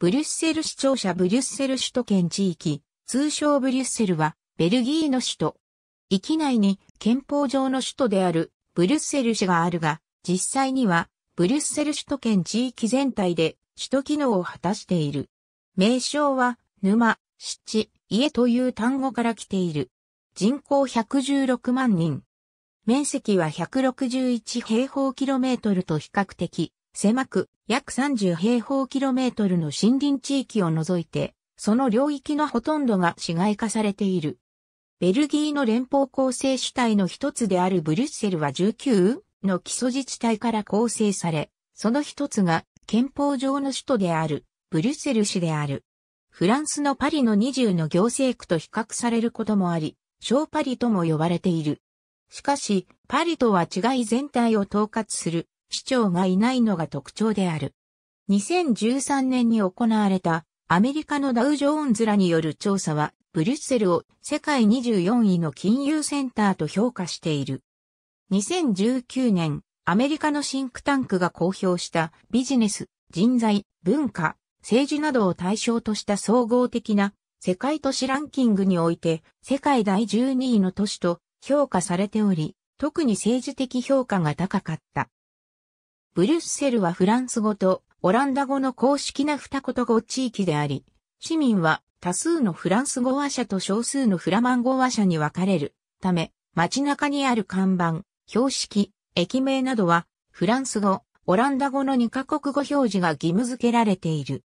ブリュッセル市庁舎ブリュッセル首都圏地域、通称ブリュッセルは、ベルギーの首都。域内に憲法上の首都であるブリュッセル市があるが、実際にはブリュッセル首都圏地域全体で首都機能を果たしている。名称は、沼、湿地、家という単語から来ている。人口116万人。面積は161平方キロメートルと比較的狭く、約30平方キロメートルの森林地域を除いて、その領域のほとんどが市街化されている。ベルギーの連邦構成主体の一つであるブリュッセルは19の基礎自治体から構成され、その一つが憲法上の首都であるブリュッセル市である。フランスのパリの20の行政区と比較されることもあり、小パリとも呼ばれている。しかし、パリとは違い全体を統括する市長がいないのが特徴である。2013年に行われたアメリカのダウジョーンズらによる調査は、ブリュッセルを世界24位の金融センターと評価している。2019年、アメリカのシンクタンクが公表したビジネス、人材、文化、政治などを対象とした総合的な世界都市ランキングにおいて世界第12位の都市と評価されており、特に政治的評価が高かった。ブリュッセルはフランス語とオランダ語の公式な二言語地域であり、市民は多数のフランス語話者と少数のフラマン語話者に分かれるため、街中にある看板、標識、駅名などは、フランス語、オランダ語の2カ国語表示が義務付けられている。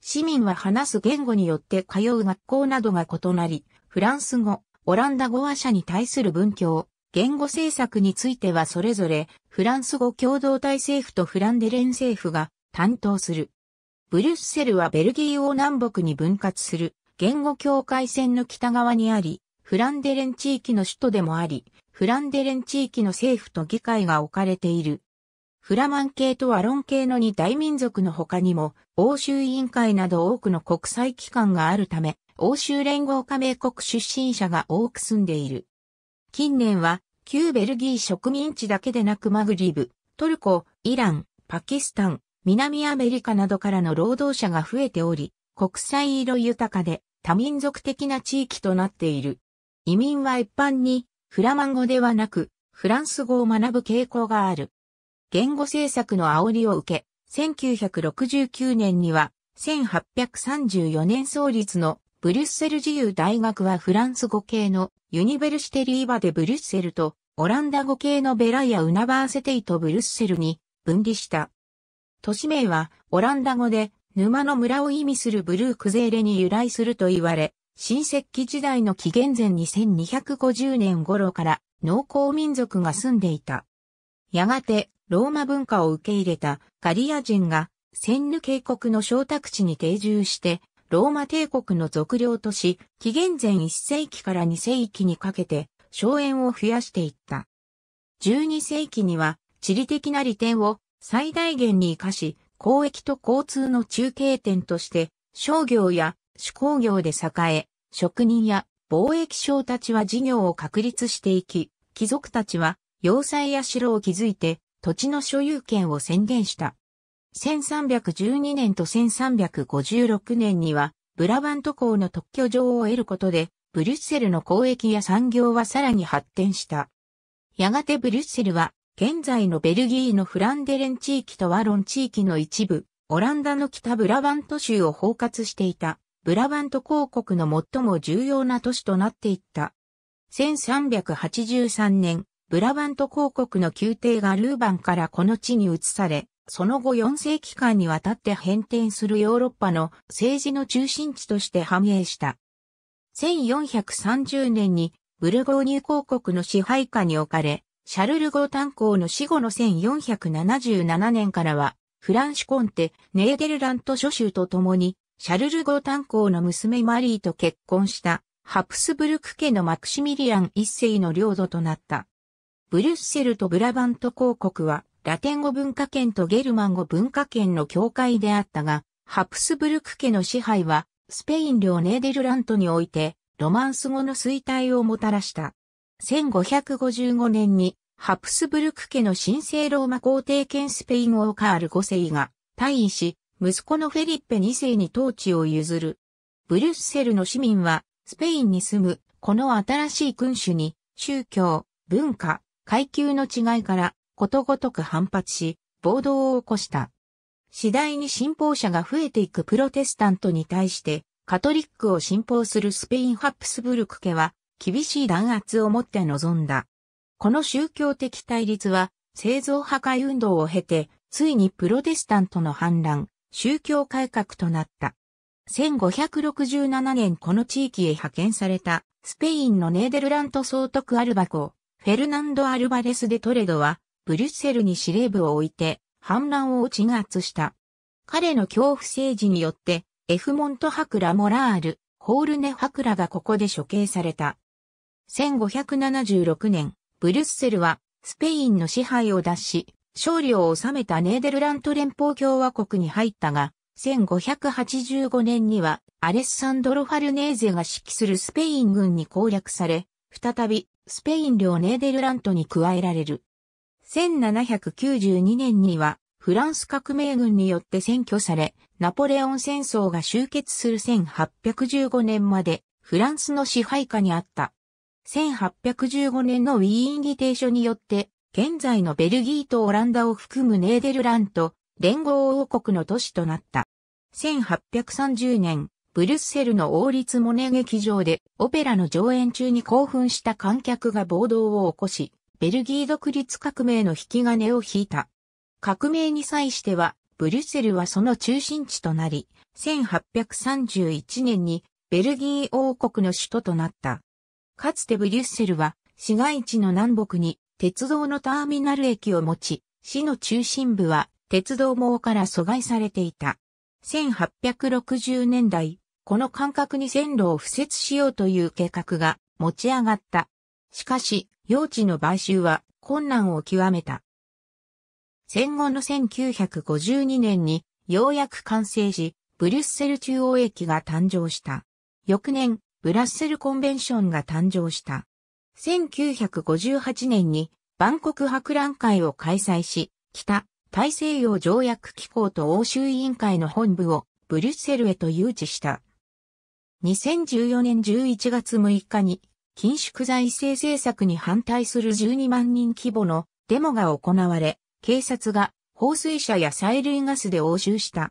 市民は話す言語によって通う学校などが異なり、フランス語、オランダ語話者に対する文教、言語政策についてはそれぞれフランス語共同体政府とフランデレン政府が担当する。ブリュッセルはベルギーを南北に分割する言語境界線の北側にあり、フランデレン地域の首都でもあり、フランデレン地域の政府と議会が置かれている。フラマン系とアロン系の二大民族の他にも、欧州委員会など多くの国際機関があるため、欧州連合加盟国出身者が多く住んでいる。近年は、旧ベルギー植民地だけでなくマグリブ、トルコ、イラン、パキスタン、南アメリカなどからの労働者が増えており、国際色豊かで多民族的な地域となっている。移民は一般にフラマン語ではなくフランス語を学ぶ傾向がある。言語政策の煽りを受け、1969年には1834年創立のブリュッセル自由大学はフランス語系のユニベルシテリーバでブリュッセルとオランダ語系のベライア・ウナバーセテイとブリュッセルに分離した。都市名はオランダ語で沼の村を意味するブルークゼーレに由来すると言われ、新石器時代の紀元前2250年頃から農耕民族が住んでいた。やがてローマ文化を受け入れたガリア人がセンヌ渓谷の小宅地に定住してローマ帝国の属領とし、紀元前1世紀から2世紀にかけて、荘園を増やしていった。12世紀には、地理的な利点を最大限に活かし、交易と交通の中継点として、商業や手工業で栄え、職人や貿易商たちは事業を確立していき、貴族たちは要塞や城を築いて土地の所有権を宣言した。1312年と1356年には、ブラバント港の特許状を得ることで、ブリュッセルの交易や産業はさらに発展した。やがてブリュッセルは、現在のベルギーのフランデレン地域とワロン地域の一部、オランダの北ブラバント州を包括していた、ブラバント公国の最も重要な都市となっていった。1383年、ブラバント公国の宮廷がルーバンからこの地に移され、その後4世紀間にわたって変転するヨーロッパの政治の中心地として繁栄した。1430年にブルゴーニュ公国の支配下に置かれ、シャルル・ゴーン公の死後の1477年からは、フランシュ・コンテ、ネーデルラント諸州と共に、シャルル・ゴーン公の娘マリーと結婚した、ハプスブルク家のマクシミリアン一世の領土となった。ブリュッセルとブラバント公国は、ラテン語文化圏とゲルマン語文化圏の境界であったが、ハプスブルク家の支配は、スペイン領ネーデルラントにおいて、ロマンス語の衰退をもたらした。1555年に、ハプスブルク家の神聖ローマ皇帝兼スペイン王カール5世が退位し、息子のフェリッペ2世に統治を譲る。ブリュッセルの市民は、スペインに住む、この新しい君主に、宗教、文化、階級の違いから、ことごとく反発し、暴動を起こした。次第に信奉者が増えていくプロテスタントに対して、カトリックを信奉するスペインハプスブルク家は、厳しい弾圧をもって臨んだ。この宗教的対立は、製造破壊運動を経て、ついにプロテスタントの反乱、宗教改革となった。1567年この地域へ派遣された、スペインのネーデルラント総督アルバコ、フェルナンド・アルバレス・デ・トレドは、ブリュッセルに司令部を置いて反乱を鎮圧した。彼の恐怖政治によって、エフモント・ハクラ・モラール、ホールネ・ハクラがここで処刑された。1576年、ブリュッセルはスペインの支配を脱し、勝利を収めたネーデルラント連邦共和国に入ったが、1585年にはアレッサンドロ・ファルネーゼが指揮するスペイン軍に攻略され、再びスペイン領ネーデルラントに加えられる。1792年にはフランス革命軍によって占拠され、ナポレオン戦争が終結する1815年までフランスの支配下にあった。1815年のウィーン議定書によって、現在のベルギーとオランダを含むネーデルランと連合王国の都市となった。1830年、ブルッセルの王立モネ劇場でオペラの上演中に興奮した観客が暴動を起こし、ベルギー独立革命の引き金を引いた。革命に際しては、ブリュッセルはその中心地となり、1831年にベルギー王国の首都となった。かつてブリュッセルは市街地の南北に鉄道のターミナル駅を持ち、市の中心部は鉄道網から阻害されていた。1860年代、この間隔に線路を敷設しようという計画が持ち上がった。しかし、用地の買収は困難を極めた。戦後の1952年にようやく完成し、ブリュッセル中央駅が誕生した。翌年、ブラッセルコンベンションが誕生した。1958年に万国博覧会を開催し、北大西洋条約機構と欧州委員会の本部をブリュッセルへと誘致した。2014年11月6日に緊縮財政政策に反対する12万人規模のデモが行われ、警察が放水車や催涙ガスで押収した。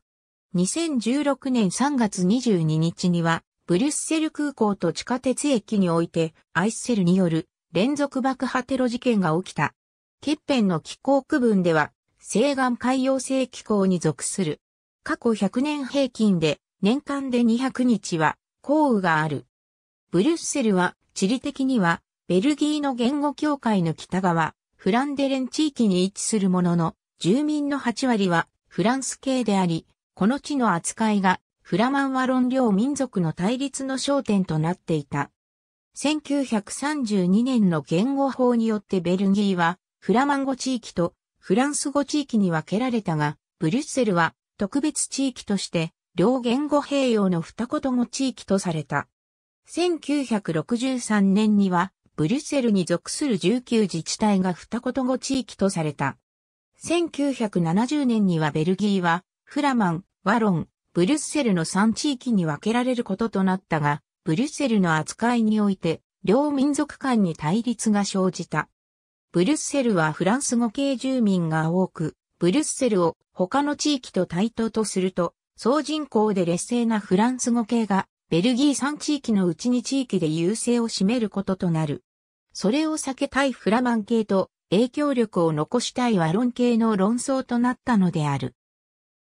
2016年3月22日には、ブリュッセル空港と地下鉄駅において、アイスセルによる連続爆破テロ事件が起きた。ケッペンの気候区分では、西岸海洋性気候に属する。過去100年平均で、年間で200日は、降雨がある。ブリュッセルは地理的にはベルギーの言語協会の北側、フランデレン地域に位置するものの、住民の8割はフランス系であり、この地の扱いがフラマンは論領民族の対立の焦点となっていた。1932年の言語法によってベルギーはフラマン語地域とフランス語地域に分けられたが、ブリュッセルは特別地域として両言語併用の二言語地域とされた。1963年には、ブリュッセルに属する19自治体が二言語地域とされた。1970年にはベルギーは、フラマン、ワロン、ブリュッセルの3地域に分けられることとなったが、ブリュッセルの扱いにおいて、両民族間に対立が生じた。ブリュッセルはフランス語系住民が多く、ブリュッセルを他の地域と対等とすると、総人口で劣勢なフランス語系がベルギー3地域のうちに地域で優勢を占めることとなる。それを避けたいフラマン系と影響力を残したいワロン系の論争となったのである。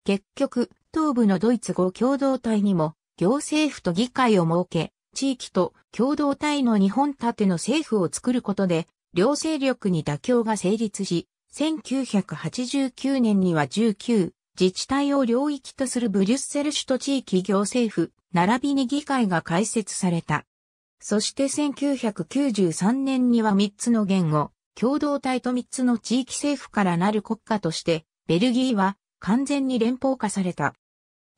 結局、東部のドイツ語共同体にも行政府と議会を設け、地域と共同体の日本盾の政府を作ることで、両勢力に妥協が成立し、1989年には19自治体を領域とするブリュッセル首都地域行政府、並びに議会が開設された。そして1993年には3つの言語、共同体と3つの地域政府からなる国家として、ベルギーは完全に連邦化された。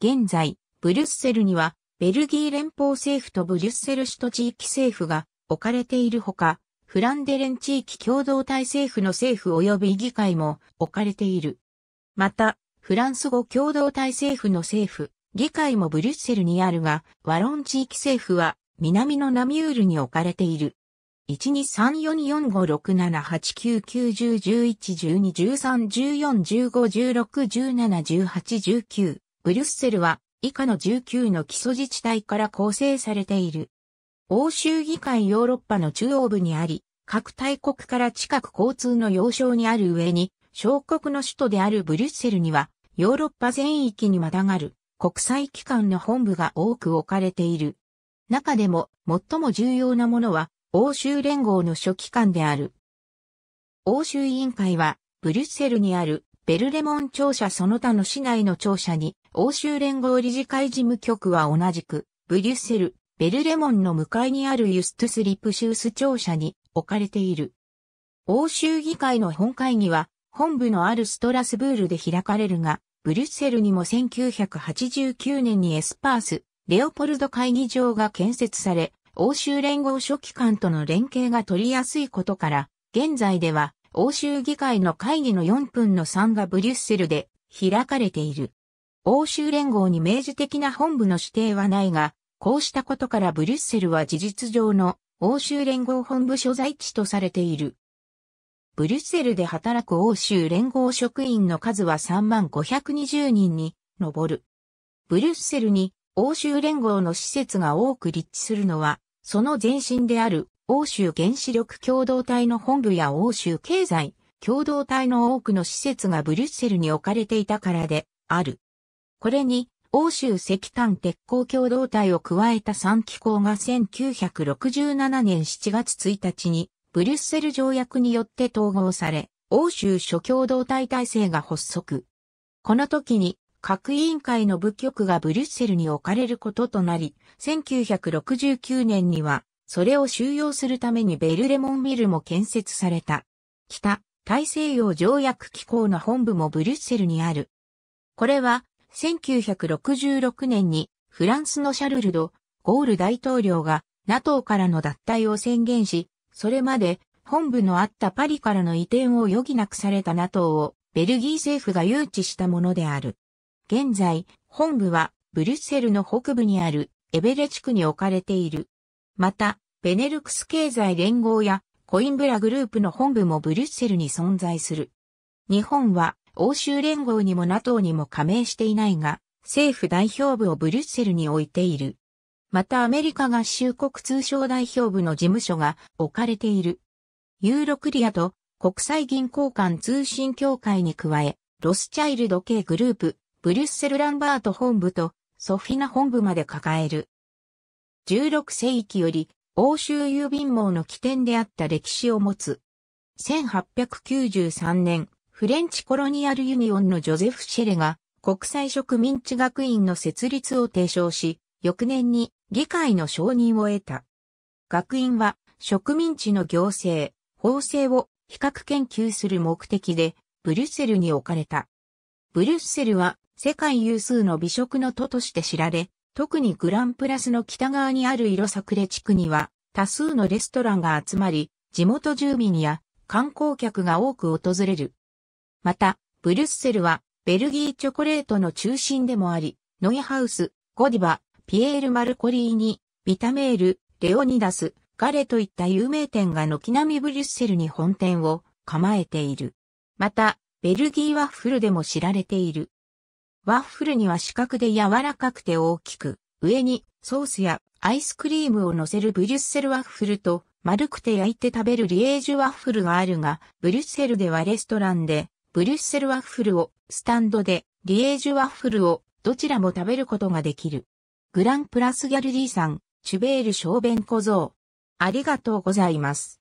現在、ブリュッセルには、ベルギー連邦政府とブリュッセル首都地域政府が置かれているほか、フランデレン地域共同体政府の政府及び議会も置かれている。また、フランス語共同体政府の政府、議会もブリュッセルにあるが、ワロン地域政府は南のナミュールに置かれている。1234456789910111213141516171819ブリュッセルは以下の19の基礎自治体から構成されている。欧州議会ヨーロッパの中央部にあり、各大国から近く交通の要衝にある上に、小国の首都であるブリュッセルには、ヨーロッパ全域にまたがる国際機関の本部が多く置かれている。中でも最も重要なものは欧州連合の諸機関である。欧州委員会はブリュッセルにあるベルレモン庁舎その他の市内の庁舎に欧州連合理事会事務局は同じくブリュッセル、ベルレモンの向かいにあるユストゥス・リプシウス庁舎に置かれている。欧州議会の本会議は本部のあるストラスブールで開かれるが、ブリュッセルにも1989年にエスパース、レオポルド会議場が建設され、欧州連合書記官との連携が取りやすいことから、現在では欧州議会の会議の4分の3がブリュッセルで開かれている。欧州連合に明示的な本部の指定はないが、こうしたことからブリュッセルは事実上の欧州連合本部所在地とされている。ブリュッセルで働く欧州連合職員の数は3万520人に上る。ブリュッセルに欧州連合の施設が多く立地するのは、その前身である欧州原子力共同体の本部や欧州経済共同体の多くの施設がブリュッセルに置かれていたからである。これに欧州石炭鉄鋼共同体を加えた3機構が1967年7月1日にブリュッセル条約によって統合され、欧州諸共同体体制が発足。この時に各委員会の部局がブリュッセルに置かれることとなり、1969年には、それを収容するためにベルレモンビルも建設された。北、大西洋条約機構の本部もブリュッセルにある。これは、1966年にフランスのシャルルド・ゴール大統領が NATO からの脱退を宣言し、それまで本部のあったパリからの移転を余儀なくされた NATO をベルギー政府が誘致したものである。現在、本部はブリュッセルの北部にあるエベレ地区に置かれている。また、ベネルクス経済連合やコインブラグループの本部もブリュッセルに存在する。日本は欧州連合にも NATO にも加盟していないが、政府代表部をブリュッセルに置いている。またアメリカ合衆国通商代表部の事務所が置かれている。ユーロクリアと国際銀行間通信協会に加え、ロスチャイルド系グループ、ブリュッセルランバート本部とソフィナ本部まで抱える。16世紀より欧州郵便網の起点であった歴史を持つ。1893年、フレンチコロニアルユニオンのジョゼフ・シェレが国際植民地学院の設立を提唱し、翌年に議会の承認を得た。学院は植民地の行政、法制を比較研究する目的でブリュッセルに置かれた。ブリュッセルは世界有数の美食の都として知られ、特にグランプラスの北側にある色サクレ地区には多数のレストランが集まり、地元住民や観光客が多く訪れる。また、ブリュッセルはベルギーチョコレートの中心でもあり、ノイハウス、ゴディバ、ピエール・マルコリーニ、ビタメール、レオニダス、ガレといった有名店が軒並みブリュッセルに本店を構えている。また、ベルギーワッフルでも知られている。ワッフルには四角で柔らかくて大きく、上にソースやアイスクリームを乗せるブリュッセルワッフルと、丸くて焼いて食べるリエージュワッフルがあるが、ブリュッセルではレストランで、ブリュッセルワッフルをスタンドで、リエージュワッフルをどちらも食べることができる。グランプラスギャルディさん、チュベール小便小僧。ありがとうございます。